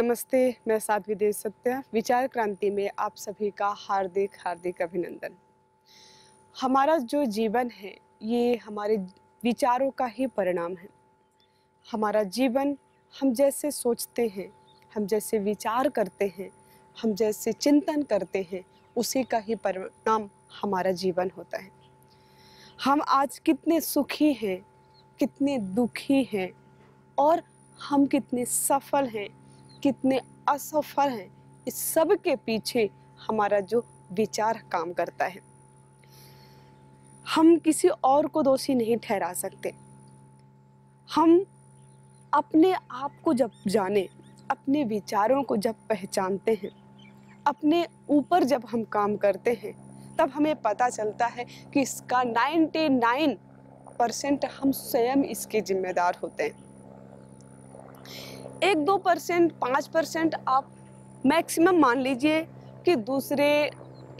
नमस्ते मैं साध्वी देव सत्या विचार क्रांति में आप सभी का हार्दिक हार्दिक अभिनंदन हमारा जो जीवन है ये हमारे विचारों का ही परिणाम है हमारा जीवन हम जैसे सोचते हैं हम जैसे विचार करते हैं हम जैसे चिंतन करते हैं उसी का ही परिणाम हमारा जीवन होता है हम आज कितने सुखी हैं कितने दुखी हैं और हम कितने सफल हैं कितने असफल हैं इस सब के पीछे हमारा जो विचार काम करता है हम किसी और को दोषी नहीं ठहरा सकते हम अपने आप को जब जाने अपने विचारों को जब पहचानते हैं अपने ऊपर जब हम काम करते हैं तब हमें पता चलता है कि इसका 99 परसेंट हम स्वयं इसके जिम्मेदार होते हैं एक दो परसेंट पाँच परसेंट आप मैक्सिमम मान लीजिए कि दूसरे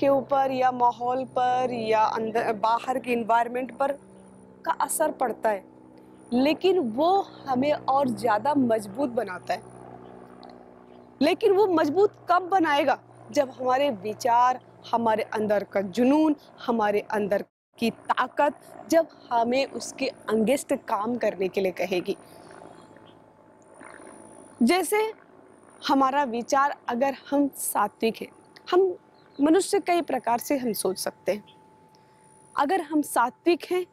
के ऊपर या माहौल पर या अंदर बाहर के इन्वायरमेंट पर का असर पड़ता है लेकिन वो हमें और ज़्यादा मजबूत बनाता है लेकिन वो मजबूत कब बनाएगा जब हमारे विचार हमारे अंदर का जुनून हमारे अंदर की ताकत जब हमें उसके अंगेस्ट काम करने के लिए कहेगी जैसे हमारा विचार अगर हम सात्विक हैं हम मनुष्य कई प्रकार से हम सोच सकते हैं अगर हम सात्विक हैं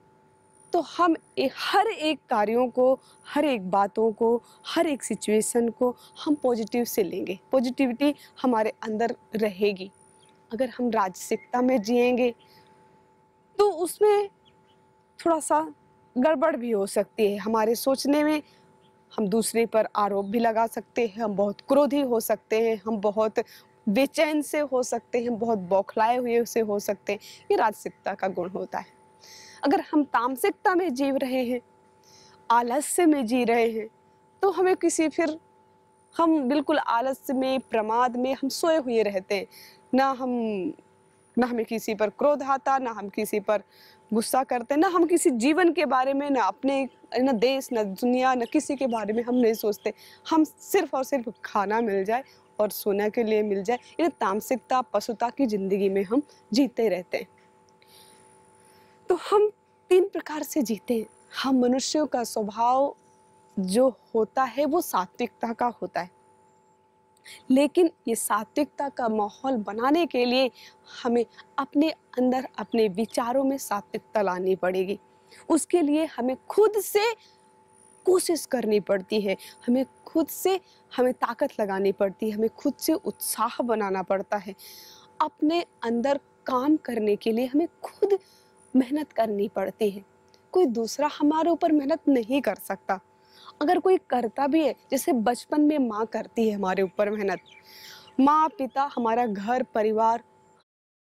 तो हम ए, हर एक कार्यों को हर एक बातों को हर एक सिचुएशन को हम पॉजिटिव से लेंगे पॉजिटिविटी हमारे अंदर रहेगी अगर हम राजसिकता में जिएंगे तो उसमें थोड़ा सा गड़बड़ भी हो सकती है हमारे सोचने में हम दूसरे पर आरोप भी लगा सकते हैं हम बहुत क्रोधी हो सकते हैं हम बहुत बेचैन से हो सकते हैं बहुत बौखलाए हुए से हो सकते हैं ये राजसिकता का गुण होता है अगर हम तामसिकता में जीव रहे हैं आलस्य में जी रहे हैं तो हमें किसी फिर हम बिल्कुल आलस्य में प्रमाद में हम सोए हुए रहते हैं ना हम ना हमें किसी पर क्रोध आता ना हम किसी पर गुस्सा करते ना हम किसी जीवन के बारे में ना अपने ना देश ना दुनिया ना किसी के बारे में हम नहीं सोचते हम सिर्फ और सिर्फ खाना मिल जाए और सोना के लिए मिल जाए इन तामसिकता पशुता की ज़िंदगी में हम जीते रहते हैं तो हम तीन प्रकार से जीते हैं हम मनुष्यों का स्वभाव जो होता है वो सात्विकता का होता है लेकिन ये सात्विकता का माहौल बनाने के लिए हमें अपने अंदर अपने विचारों में सात्विकता लानी पड़ेगी उसके लिए हमें खुद से कोशिश करनी पड़ती है हमें खुद से हमें ताकत लगानी पड़ती है हमें खुद से उत्साह बनाना पड़ता है अपने अंदर काम करने के लिए हमें खुद मेहनत करनी पड़ती है कोई दूसरा हमारे ऊपर मेहनत नहीं कर सकता अगर कोई करता भी है जैसे बचपन में माँ करती है हमारे ऊपर मेहनत माँ पिता हमारा घर परिवार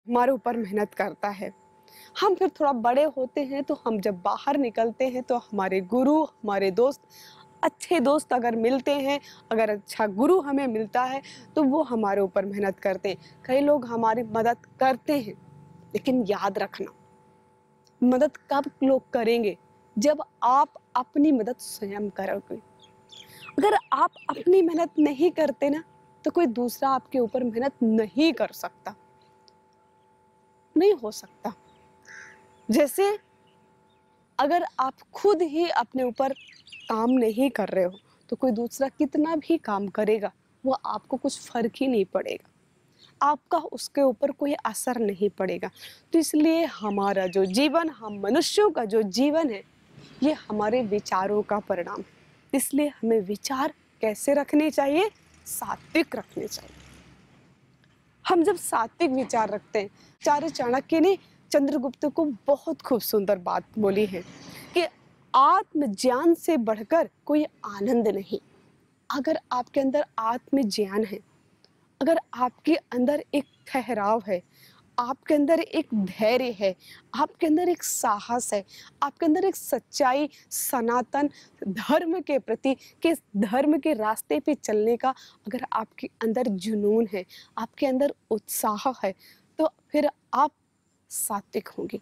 हमारे ऊपर मेहनत करता है हम फिर थोड़ा बड़े होते हैं तो हम जब बाहर निकलते हैं तो हमारे गुरु हमारे दोस्त अच्छे दोस्त अगर मिलते हैं अगर अच्छा गुरु हमें मिलता है तो वो हमारे ऊपर मेहनत करते हैं कई लोग हमारी मदद करते हैं लेकिन याद रखना मदद कब लोग करेंगे जब आप अपनी मदद स्वयं करोगे अगर आप अपनी मेहनत नहीं करते ना तो कोई दूसरा आपके ऊपर मेहनत नहीं कर सकता नहीं हो सकता जैसे अगर आप खुद ही अपने ऊपर काम नहीं कर रहे हो तो कोई दूसरा कितना भी काम करेगा वो आपको कुछ फर्क ही नहीं पड़ेगा आपका उसके ऊपर कोई असर नहीं पड़ेगा तो इसलिए हमारा जो जीवन हम मनुष्यों का जो जीवन है ये हमारे विचारों का परिणाम है इसलिए हमें विचार कैसे रखने चाहिए सात्विक रखने चाहिए हम जब सात्विक विचार रखते हैं चार्य चाणक्य ने चंद्रगुप्त को बहुत खूब सुंदर बात बोली है कि आत्मज्ञान से बढ़कर कोई आनंद नहीं अगर आपके अंदर आत्मज्ञान है अगर आपके अंदर एक ठहराव है आपके अंदर एक धैर्य है आपके अंदर एक साहस है आपके अंदर एक सच्चाई सनातन धर्म के प्रति कि धर्म के रास्ते पे चलने का अगर आपके अंदर जुनून है आपके अंदर उत्साह है तो फिर आप सात्विक होंगे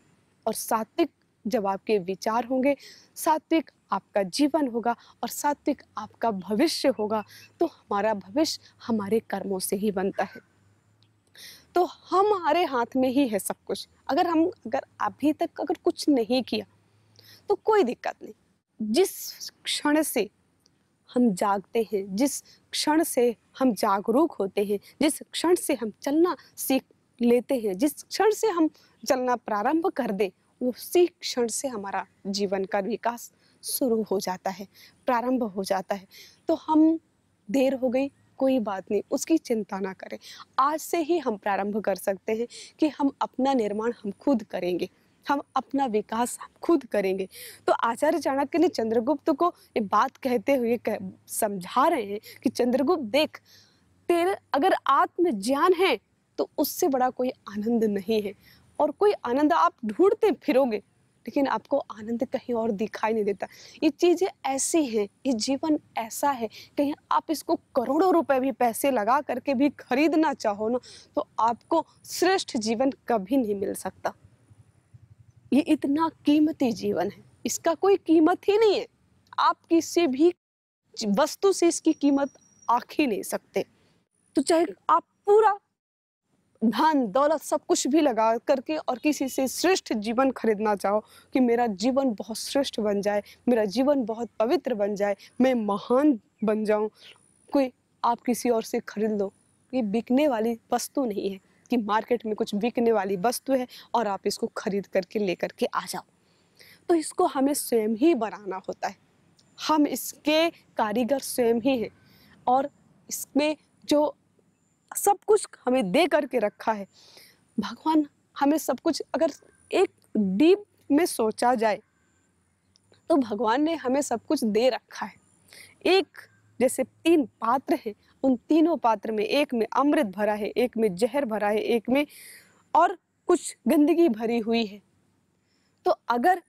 और सात्विक जब आपके विचार होंगे सात्विक आपका जीवन होगा और सात्विक आपका भविष्य होगा तो हमारा भविष्य हमारे कर्मों से ही बनता है तो हमारे हाथ में ही है सब कुछ अगर हम अगर अभी तक अगर कुछ नहीं किया तो कोई दिक्कत नहीं जिस क्षण से हम जागते हैं जिस क्षण से हम जागरूक होते हैं जिस क्षण से हम चलना सीख लेते हैं जिस क्षण से हम चलना प्रारंभ कर दें उसी क्षण से हमारा जीवन का विकास शुरू हो जाता है प्रारंभ हो जाता है तो हम देर हो गई कोई बात नहीं उसकी चिंता ना करें आज से ही हम प्रारंभ कर सकते हैं कि हम अपना निर्माण हम खुद करेंगे हम अपना विकास खुद करेंगे तो आचार्य चाणक्य ने चंद्रगुप्त को ये बात कहते हुए कह, समझा रहे हैं कि चंद्रगुप्त देख तेरे अगर ज्ञान है तो उससे बड़ा कोई आनंद नहीं है और कोई आनंद आप ढूंढते फिरोगे लेकिन आपको आनंद कहीं और दिखाई नहीं देता ये चीज़ें ऐसी हैं ये जीवन ऐसा है कहीं आप इसको करोड़ों रुपए भी पैसे लगा करके भी खरीदना चाहो ना तो आपको श्रेष्ठ जीवन कभी नहीं मिल सकता ये इतना कीमती जीवन है इसका कोई कीमत ही नहीं है आप किसी भी वस्तु से इसकी कीमत आख ही नहीं सकते तो चाहे आप पूरा धन दौलत सब कुछ भी लगा करके और किसी से श्रेष्ठ जीवन खरीदना चाहो कि मेरा जीवन बहुत श्रेष्ठ बन जाए मेरा जीवन बहुत पवित्र बन जाए मैं महान बन जाऊँ कोई आप किसी और से खरीद लो ये बिकने वाली वस्तु नहीं है कि मार्केट में कुछ बिकने वाली वस्तु है और आप इसको खरीद करके ले करके आ जाओ तो इसको हमें स्वयं ही बनाना होता है हम इसके कारीगर स्वयं ही हैं और इसमें जो सब कुछ हमें दे करके रखा है भगवान हमें सब कुछ अगर एक डीप में सोचा जाए तो भगवान ने हमें सब कुछ दे रखा है एक जैसे तीन पात्र है उन तीनों पात्र में एक में अमृत भरा है एक में जहर भरा है एक में और कुछ गंदगी भरी हुई है तो अगर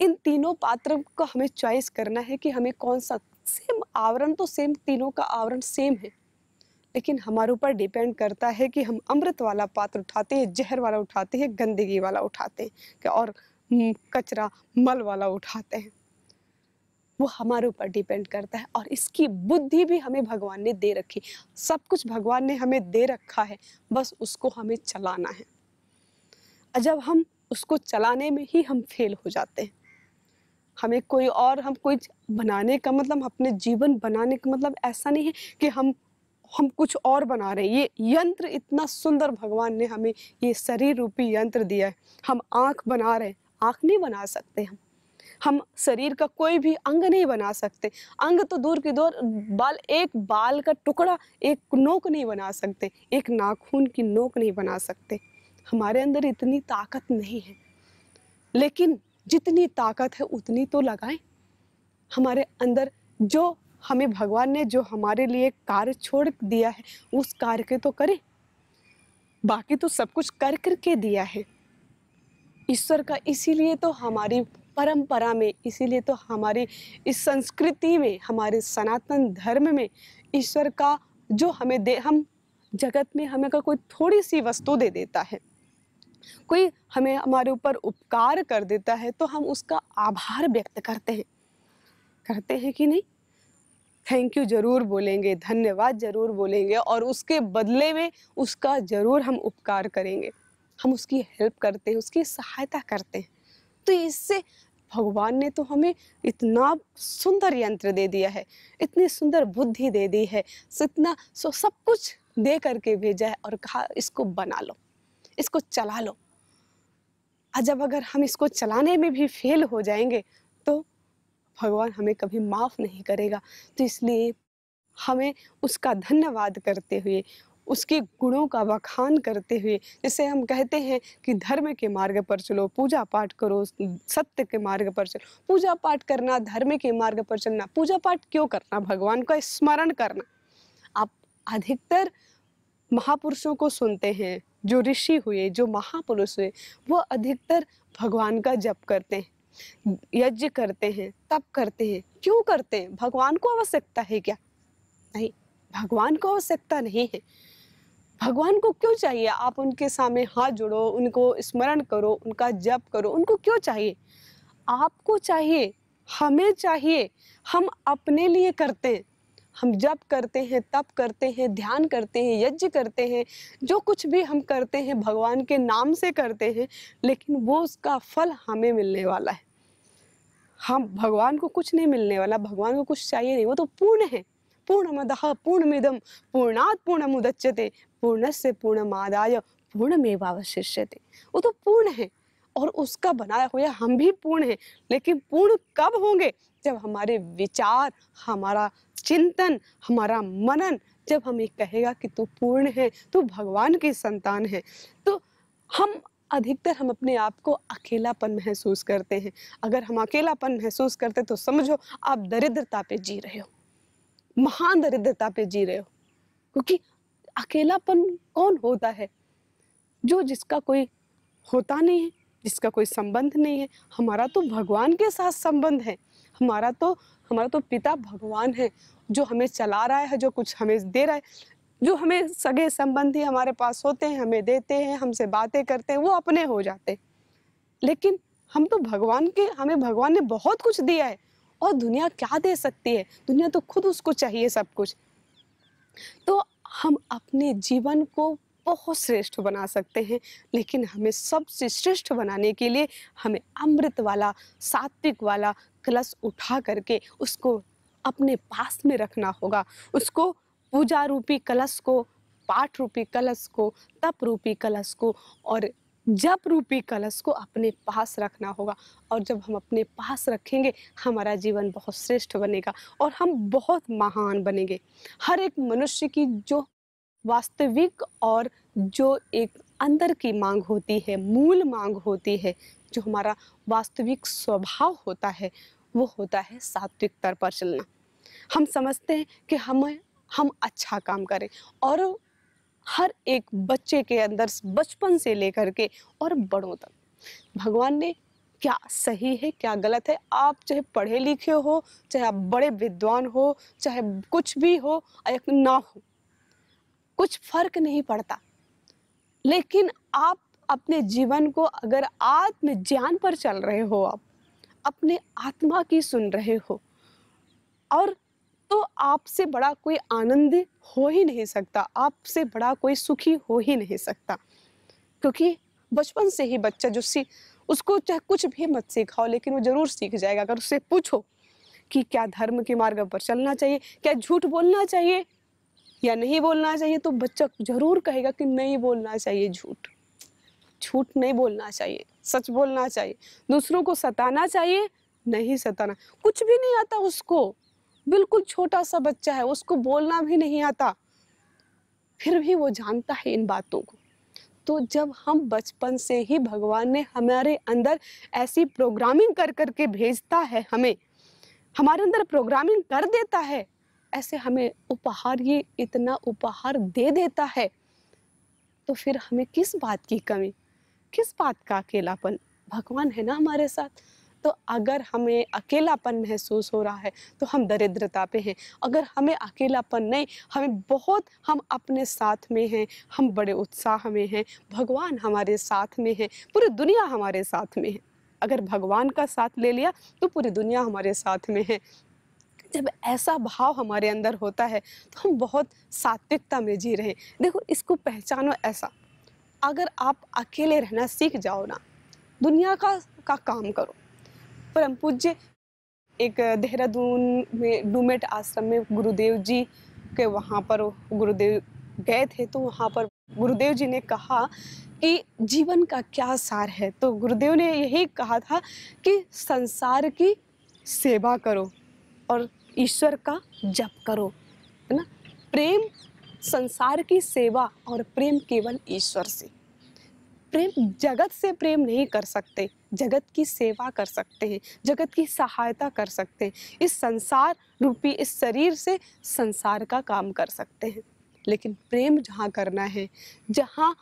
इन तीनों पात्र को हमें चॉइस करना है कि हमें कौन सा सेम आवरण तो सेम तीनों का आवरण सेम है लेकिन हमारे ऊपर डिपेंड करता है कि हम अमृत वाला पात्र उठाते हैं जहर वाला उठाते हैं गंदगी वाला उठाते हैं और हम्म, कचरा मल वाला उठाते हैं वो हमारे ऊपर डिपेंड करता है और इसकी बुद्धि भी हमें भगवान ने दे रखी सब कुछ भगवान ने हमें दे रखा है बस उसको हमें चलाना है जब हम उसको चलाने में ही हम फेल हो जाते हैं हमें कोई और हम कोई बनाने का मतलब अपने जीवन बनाने का मतलब ऐसा नहीं है कि हम हम कुछ और बना रहे हैं ये यंत्र इतना सुंदर भगवान ने हमें ये शरीर रूपी यंत्र दिया है हम आँख बना रहे हैं आँख नहीं बना सकते हम हम शरीर का कोई भी अंग नहीं बना सकते अंग तो दूर की दूर बाल एक बाल का टुकड़ा एक नोक नहीं बना सकते एक नाखून की नोक नहीं बना सकते हमारे अंदर इतनी ताकत नहीं है लेकिन जितनी ताकत है उतनी तो लगाएं हमारे अंदर जो हमें भगवान ने जो हमारे लिए कार्य छोड़ दिया है उस कार्य के तो करें बाकी तो सब कुछ कर कर के दिया है ईश्वर का इसीलिए तो हमारी परंपरा में इसीलिए तो हमारी इस संस्कृति में हमारे सनातन धर्म में ईश्वर का जो हमें दे हम जगत में हमें का कोई थोड़ी सी वस्तु दे देता है कोई हमें हमारे ऊपर उपकार कर देता है तो हम उसका आभार व्यक्त करते हैं करते हैं कि नहीं थैंक यू ज़रूर बोलेंगे धन्यवाद ज़रूर बोलेंगे और उसके बदले में उसका ज़रूर हम उपकार करेंगे हम उसकी हेल्प करते हैं उसकी सहायता करते हैं तो इससे भगवान ने तो हमें इतना सुंदर यंत्र दे दिया है इतनी सुंदर बुद्धि दे दी है इतना सो सब कुछ दे करके भेजा है और कहा इसको बना लो इसको चला लो जब अगर हम इसको चलाने में भी फेल हो जाएंगे भगवान हमें कभी माफ़ नहीं करेगा तो इसलिए हमें उसका धन्यवाद करते हुए उसके गुणों का बखान करते हुए जैसे हम कहते हैं कि धर्म के मार्ग पर चलो पूजा पाठ करो सत्य के मार्ग पर चलो पूजा पाठ करना धर्म के मार्ग पर चलना पूजा पाठ क्यों करना भगवान का स्मरण करना आप अधिकतर महापुरुषों को सुनते हैं जो ऋषि हुए जो महापुरुष हुए वो अधिकतर भगवान का जप करते हैं यज्ञ करते हैं तप करते हैं क्यों करते हैं भगवान को आवश्यकता है क्या नहीं भगवान को आवश्यकता नहीं है भगवान को क्यों चाहिए आप उनके सामने हाथ जोड़ो उनको स्मरण करो उनका जप करो उनको क्यों चाहिए आपको चाहिए हमें चाहिए हम अपने लिए करते हैं हम जप करते हैं तप करते हैं ध्यान करते हैं यज्ञ करते हैं जो कुछ भी हम करते हैं भगवान के नाम से करते हैं लेकिन वो उसका फल हमें मिलने वाला है हम हाँ, भगवान को कुछ नहीं मिलने वाला भगवान को कुछ चाहिए नहीं वो तो पूर्ण है पूर्ण पूर्णमद पूर्णमिदम पूर्णात पूर्णमुदच्यते पूर्ण से पूर्ण पूर्ण मादाय मेवावशिष्य थे वो तो पूर्ण है और उसका बनाया हुआ हम भी पूर्ण है लेकिन पूर्ण कब होंगे जब हमारे विचार हमारा चिंतन हमारा मनन जब हमें कहेगा कि तू पूर्ण है तू भगवान की संतान है तो हम अधिकतर हम अपने आप को अकेलापन महसूस करते हैं अगर हम अकेलापन महसूस करते तो समझो आप दरिद्रता पे जी रहे हो महान दरिद्रता पे जी रहे हो क्योंकि अकेलापन कौन होता है जो जिसका कोई होता नहीं है जिसका कोई संबंध नहीं है हमारा तो भगवान के साथ संबंध है हमारा तो हमारा तो पिता भगवान है जो हमें चला रहा है जो कुछ हमें दे रहा है जो हमें सगे संबंधी हमारे पास होते हैं हमें देते हैं हमसे बातें करते हैं वो अपने हो जाते लेकिन हम तो भगवान के हमें भगवान ने बहुत कुछ दिया है और दुनिया क्या दे सकती है दुनिया तो खुद उसको चाहिए सब कुछ तो हम अपने जीवन को बहुत श्रेष्ठ बना सकते हैं लेकिन हमें सबसे श्रेष्ठ बनाने के लिए हमें अमृत वाला सात्विक वाला कलश उठा करके उसको अपने पास में रखना होगा उसको पूजा रूपी कलश को पाठ रूपी कलश को तप रूपी कलश को और जप रूपी कलश को अपने पास रखना होगा और जब हम अपने पास रखेंगे हमारा जीवन बहुत श्रेष्ठ बनेगा और हम बहुत महान बनेंगे हर एक मनुष्य की जो वास्तविक और जो एक अंदर की मांग होती है मूल मांग होती है जो हमारा वास्तविक स्वभाव होता है वो होता है सात्विकता पर चलना हम समझते हैं कि हमें हम अच्छा काम करें और हर एक बच्चे के अंदर बचपन से लेकर के और बड़ों तक भगवान ने क्या सही है क्या गलत है आप चाहे पढ़े लिखे हो चाहे आप बड़े विद्वान हो चाहे कुछ भी हो या ना हो कुछ फर्क नहीं पड़ता लेकिन आप अपने जीवन को अगर आत्म ज्ञान पर चल रहे हो आप अपने आत्मा की सुन रहे हो और तो आपसे बड़ा कोई आनंद हो ही नहीं सकता आपसे बड़ा कोई सुखी हो ही नहीं सकता क्योंकि बचपन से ही बच्चा जो सी उसको चाहे कुछ भी मत सिखाओ लेकिन वो ज़रूर सीख जाएगा अगर उससे पूछो कि क्या धर्म के मार्ग पर चलना चाहिए क्या झूठ बोलना चाहिए या नहीं बोलना चाहिए तो बच्चा ज़रूर कहेगा कि नहीं बोलना चाहिए झूठ झूठ नहीं बोलना चाहिए सच बोलना चाहिए दूसरों को सताना चाहिए नहीं सताना कुछ भी नहीं आता उसको बिल्कुल छोटा सा बच्चा है उसको बोलना भी नहीं आता फिर भी वो जानता है इन बातों को तो जब हम बचपन से ही भगवान ने हमारे अंदर ऐसी प्रोग्रामिंग कर करके भेजता है हमें हमारे अंदर प्रोग्रामिंग कर देता है ऐसे हमें उपहार ये इतना उपहार दे देता है तो फिर हमें किस बात की कमी किस बात का अकेलापन भगवान है ना हमारे साथ तो अगर हमें अकेलापन महसूस हो रहा है तो हम दरिद्रता पे हैं अगर हमें अकेलापन नहीं हमें बहुत हम अपने साथ में हैं हम बड़े उत्साह में हैं भगवान हमारे साथ में है पूरी दुनिया हमारे साथ में है अगर भगवान का साथ ले लिया तो पूरी दुनिया हमारे साथ में है जब ऐसा भाव हमारे अंदर होता है तो हम बहुत सात्विकता में जी रहे हैं देखो इसको पहचानो ऐसा अगर आप अकेले रहना सीख जाओ ना दुनिया का का काम करो परम पूज्य एक देहरादून में डूमेट आश्रम में गुरुदेव जी के वहाँ पर गुरुदेव गए थे तो वहाँ पर गुरुदेव जी ने कहा कि जीवन का क्या सार है तो गुरुदेव ने यही कहा था कि संसार की सेवा करो और ईश्वर का जप करो है ना प्रेम संसार की सेवा और प्रेम केवल ईश्वर से प्रेम जगत से प्रेम नहीं कर सकते जगत की सेवा कर सकते हैं जगत की सहायता कर सकते हैं इस संसार रूपी इस शरीर से संसार का काम कर सकते हैं लेकिन प्रेम जहाँ करना है जहाँ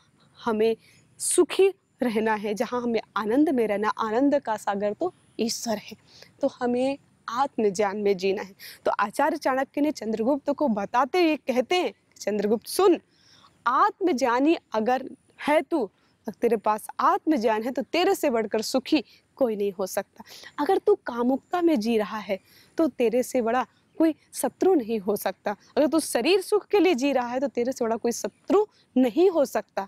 हमें सुखी रहना है जहाँ हमें आनंद में रहना आनंद का सागर तो ईश्वर है तो हमें आत्मज्ञान में जीना है तो आचार्य चाणक्य ने चंद्रगुप्त को बताते ये कहते हैं चंद्रगुप्त सुन आत्मज्ञानी अगर है तू अगर तेरे पास आत्मज्ञान है तो तेरे से बढ़कर सुखी कोई नहीं हो सकता अगर तू कामुकता में जी रहा है तो तेरे से बड़ा कोई शत्रु नहीं हो सकता अगर तू शरीर सुख के लिए जी रहा है तो तेरे से बड़ा कोई शत्रु नहीं हो सकता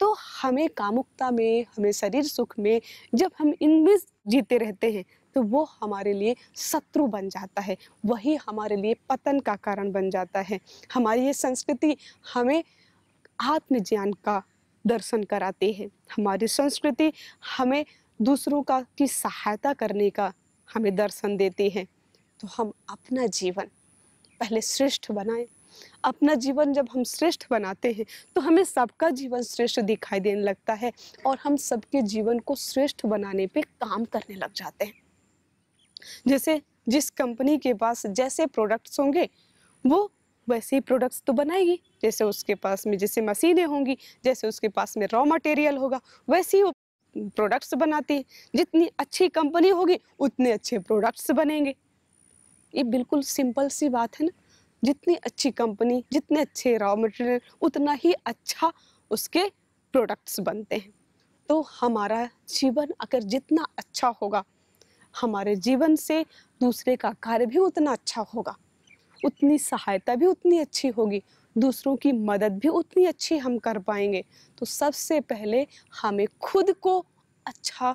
तो हमें कामुकता में हमें शरीर सुख में जब हम इनमें जीते रहते हैं तो वो हमारे लिए शत्रु बन जाता है वही हमारे लिए पतन का कारण बन जाता है हमारी ये संस्कृति हमें आत्मज्ञान का दर्शन कराते हैं हमारी संस्कृति हमें दूसरों का की सहायता करने का हमें दर्शन देते हैं तो हम अपना जीवन पहले श्रेष्ठ बनाएं अपना जीवन जब हम श्रेष्ठ बनाते हैं तो हमें सबका जीवन श्रेष्ठ दिखाई देने लगता है और हम सबके जीवन को श्रेष्ठ बनाने पे काम करने लग जाते हैं जैसे जिस कंपनी के पास जैसे प्रोडक्ट्स होंगे वो वैसे ही प्रोडक्ट्स तो बनाएगी जैसे उसके पास में जैसे मशीनें होंगी जैसे उसके पास में रॉ मटेरियल होगा वैसे ही वो प्रोडक्ट्स बनाती है जितनी अच्छी कंपनी होगी उतने अच्छे प्रोडक्ट्स बनेंगे ये बिल्कुल सिंपल सी बात है ना जितनी अच्छी कंपनी जितने अच्छे रॉ मटेरियल उतना ही अच्छा उसके प्रोडक्ट्स बनते हैं तो हमारा जीवन अगर जितना अच्छा होगा हमारे जीवन से दूसरे का कार्य भी उतना अच्छा होगा उतनी सहायता भी उतनी अच्छी होगी दूसरों की मदद भी उतनी अच्छी हम कर पाएंगे तो सबसे पहले हमें खुद को अच्छा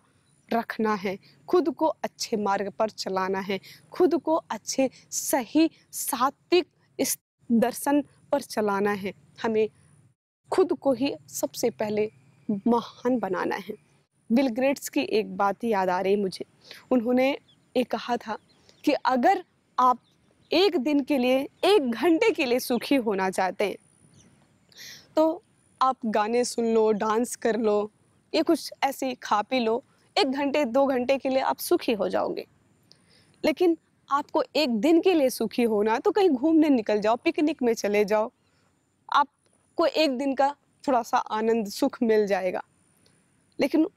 रखना है खुद को अच्छे मार्ग पर चलाना है खुद को अच्छे सही सात्विक इस दर्शन पर चलाना है हमें खुद को ही सबसे पहले महान बनाना है बिल ग्रेट्स की एक बात याद आ रही मुझे उन्होंने ये कहा था कि अगर आप एक दिन के लिए एक घंटे के लिए सुखी होना चाहते हैं तो आप गाने सुन लो डांस कर लो ये कुछ ऐसे खा पी लो एक घंटे दो घंटे के लिए आप सुखी हो जाओगे लेकिन आपको एक दिन के लिए सुखी होना तो कहीं घूमने निकल जाओ पिकनिक में चले जाओ आपको एक दिन का थोड़ा सा आनंद सुख मिल जाएगा लेकिन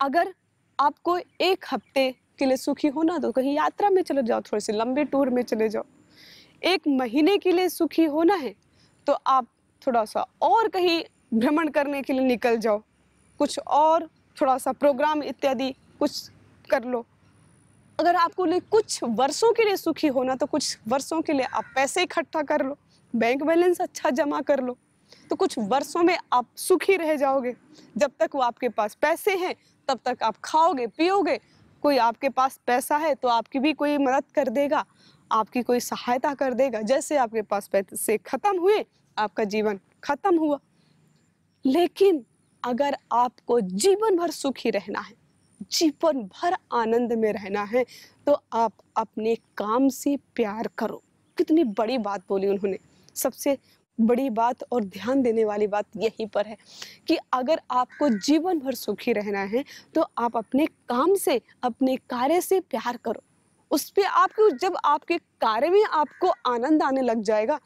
अगर आपको एक हफ्ते के लिए सुखी हो ना तो कहीं यात्रा में चले जाओ थोड़े से लंबे टूर में चले जाओ एक महीने के लिए सुखी होना है तो आप थोड़ा सा और कहीं भ्रमण करने के लिए निकल जाओ कुछ और थोड़ा सा प्रोग्राम इत्यादि कुछ कर लो अगर आपको लिए कुछ वर्षों के लिए सुखी होना तो कुछ वर्षों के लिए आप पैसे इकट्ठा कर लो बैंक बैलेंस अच्छा जमा कर लो तो कुछ वर्षों में आप सुखी रह जाओगे जब तक वो आपके पास पैसे हैं तब तक आप खाओगे पियोगे कोई आपके पास पैसा है तो आपकी भी कोई मदद कर देगा आपकी कोई सहायता कर देगा जैसे आपके पास पैसे खत्म हुए आपका जीवन खत्म हुआ लेकिन अगर आपको जीवन भर सुखी रहना है जीवन भर आनंद में रहना है तो आप अपने काम से प्यार करो कितनी बड़ी बात बोली उन्होंने सबसे बड़ी बात और ध्यान देने वाली बात यहीं पर है कि अगर आपको जीवन भर सुखी रहना है तो आप अपने काम से अपने कार्य से प्यार करो उस पर आपको जब आपके कार्य में आपको आनंद आने लग जाएगा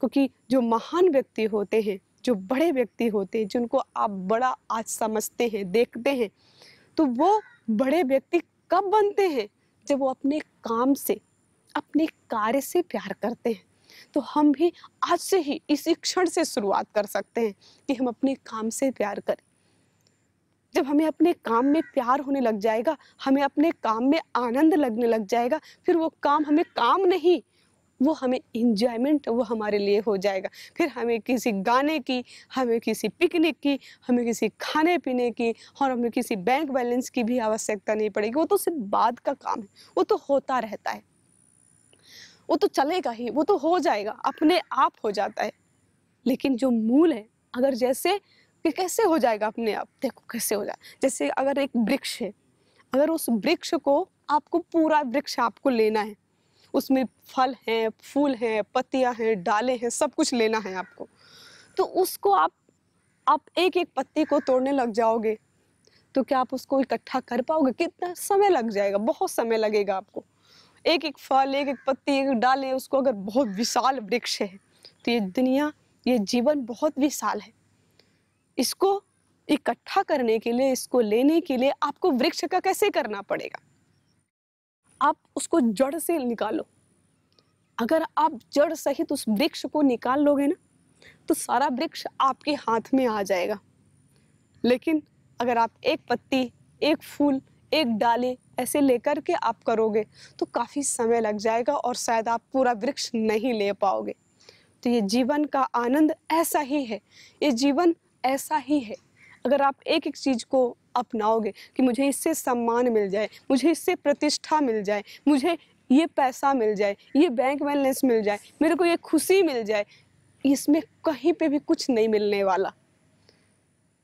क्योंकि जो महान व्यक्ति होते हैं जो बड़े व्यक्ति होते हैं जिनको आप बड़ा आज समझते हैं देखते हैं तो वो बड़े व्यक्ति कब बनते हैं जब वो अपने काम से अपने कार्य से प्यार करते हैं तो हम भी आज से ही इसी क्षण से शुरुआत कर सकते हैं कि हम अपने काम से प्यार करें जब हमें अपने काम में प्यार होने लग जाएगा हमें अपने काम में आनंद लगने लग जाएगा फिर वो काम हमें काम नहीं वो हमें इंजॉयमेंट वो हमारे लिए हो जाएगा फिर हमें किसी गाने की हमें किसी पिकनिक की हमें किसी खाने पीने की और हमें किसी बैंक बैलेंस की भी आवश्यकता नहीं पड़ेगी वो तो सिर्फ बाद का काम है वो तो होता रहता है वो तो चलेगा ही वो तो हो जाएगा अपने आप हो जाता है लेकिन जो मूल है अगर जैसे कि कैसे हो जाएगा अपने आप देखो कैसे हो जाए जैसे अगर एक वृक्ष है अगर उस वृक्ष को आपको पूरा वृक्ष आपको लेना है उसमें फल हैं फूल हैं पत्तियां हैं डाले हैं सब कुछ लेना है आपको तो उसको आप आप एक एक पत्ती को तोड़ने लग जाओगे तो क्या आप उसको इकट्ठा कर पाओगे कितना समय लग जाएगा बहुत समय लगेगा आपको एक एक फल एक एक पत्ती एक डाले उसको अगर बहुत विशाल वृक्ष है तो ये दुनिया ये जीवन बहुत विशाल है इसको इकट्ठा करने के लिए इसको लेने के लिए आपको वृक्ष का कैसे करना पड़ेगा आप उसको जड़ से निकालो अगर आप जड़ सहित उस वृक्ष को निकाल लोगे ना तो सारा वृक्ष आपके हाथ में आ जाएगा लेकिन अगर आप एक पत्ती एक फूल एक डाले ऐसे लेकर के आप करोगे तो काफ़ी समय लग जाएगा और शायद आप पूरा वृक्ष नहीं ले पाओगे तो ये जीवन का आनंद ऐसा ही है ये जीवन ऐसा ही है अगर आप एक एक चीज़ को अपनाओगे कि मुझे इससे सम्मान मिल जाए मुझे इससे प्रतिष्ठा मिल जाए मुझे ये पैसा मिल जाए ये बैंक बैलेंस मिल जाए मेरे को ये खुशी मिल जाए इसमें कहीं पे भी कुछ नहीं मिलने वाला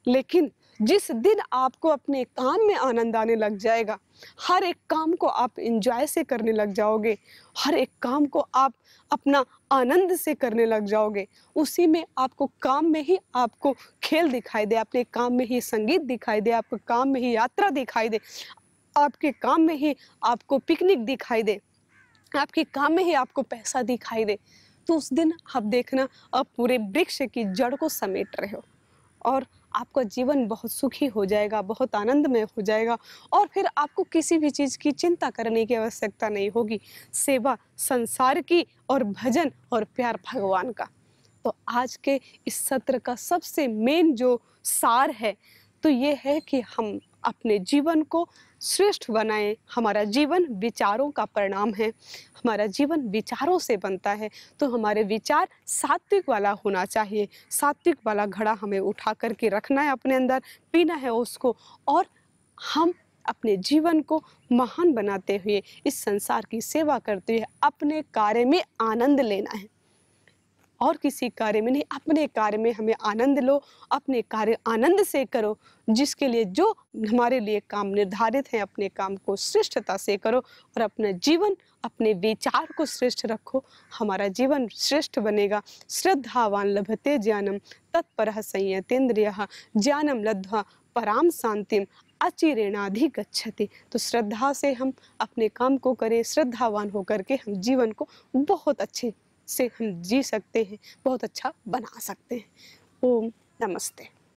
लेकिन जिस दिन आपको अपने काम में आनंद आने लग जाएगा हर एक काम को आप इंजॉय से करने लग जाओगे हर एक काम को आप अपना आनंद से करने लग जाओगे उसी में आपको काम में ही आपको खेल दिखाई दे अपने काम में ही संगीत दिखाई दे आपके काम में ही यात्रा दिखाई दे आपके काम में ही आपको पिकनिक दिखाई दे आपके काम में ही आपको पैसा दिखाई दे तो उस दिन आप देखना आप पूरे वृक्ष की जड़ को समेट रहे हो और आपका जीवन बहुत सुखी हो जाएगा बहुत आनंदमय हो जाएगा और फिर आपको किसी भी चीज़ की चिंता करने की आवश्यकता नहीं होगी सेवा संसार की और भजन और प्यार भगवान का तो आज के इस सत्र का सबसे मेन जो सार है तो ये है कि हम अपने जीवन को श्रेष्ठ बनाए हमारा जीवन विचारों का परिणाम है हमारा जीवन विचारों से बनता है तो हमारे विचार सात्विक वाला होना चाहिए सात्विक वाला घड़ा हमें उठा करके रखना है अपने अंदर पीना है उसको और हम अपने जीवन को महान बनाते हुए इस संसार की सेवा करते हुए अपने कार्य में आनंद लेना है और किसी कार्य में नहीं अपने कार्य में हमें आनंद लो अपने कार्य आनंद से करो जिसके लिए जो हमारे लिए काम निर्धारित हैं अपने काम को श्रेष्ठता से करो और अपना जीवन अपने विचार को श्रेष्ठ रखो हमारा जीवन श्रेष्ठ बनेगा श्रद्धावान लभते ज्ञानम तत्पर संयतेन्द्रिय ज्ञानम लद्वा पराम शांतिम अचिरेणाधि गच्छति तो श्रद्धा से हम अपने काम को करें श्रद्धावान होकर के हम जीवन को बहुत अच्छे से हम जी सकते हैं बहुत अच्छा बना सकते हैं ओम नमस्ते